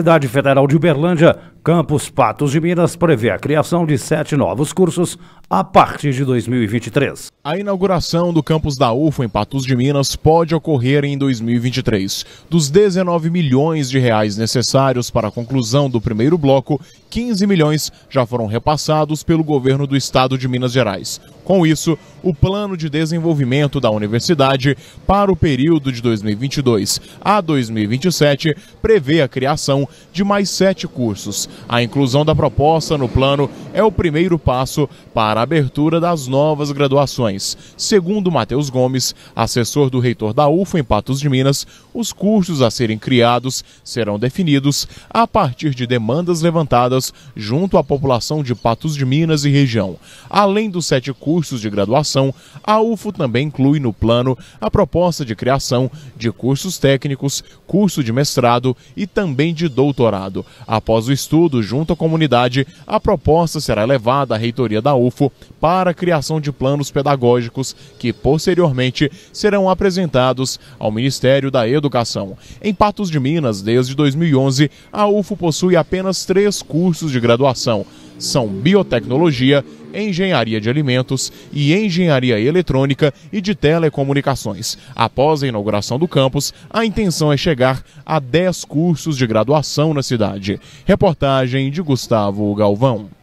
cidade Federal de Uberlândia, Campus Patos de Minas, prevê a criação de sete novos cursos a partir de 2023. A inauguração do campus da UFO em Patos de Minas pode ocorrer em 2023. Dos 19 milhões de reais necessários para a conclusão do primeiro bloco, 15 milhões já foram repassados pelo governo do estado de Minas Gerais. Com isso, o plano de desenvolvimento da universidade para o período de 2022 a 2027 prevê a criação de mais sete cursos. A inclusão da proposta no plano é o primeiro passo para a abertura das novas graduações. Segundo Matheus Gomes, assessor do reitor da UFO em Patos de Minas, os cursos a serem criados serão definidos a partir de demandas levantadas junto à população de Patos de Minas e região. Além dos sete cursos de graduação, a UFO também inclui no plano a proposta de criação de cursos técnicos, curso de mestrado e também de pós-doutorado. Após o estudo junto à comunidade, a proposta será levada à reitoria da UFO para a criação de planos pedagógicos que posteriormente serão apresentados ao Ministério da Educação. Em Patos de Minas, desde 2011, a UFO possui apenas três cursos de graduação: são biotecnologia, engenharia de alimentos e engenharia eletrônica e de telecomunicações. Após a inauguração do campus, a intenção é chegar a 10 cursos de graduação na cidade. Reportagem de Gustavo Galvão.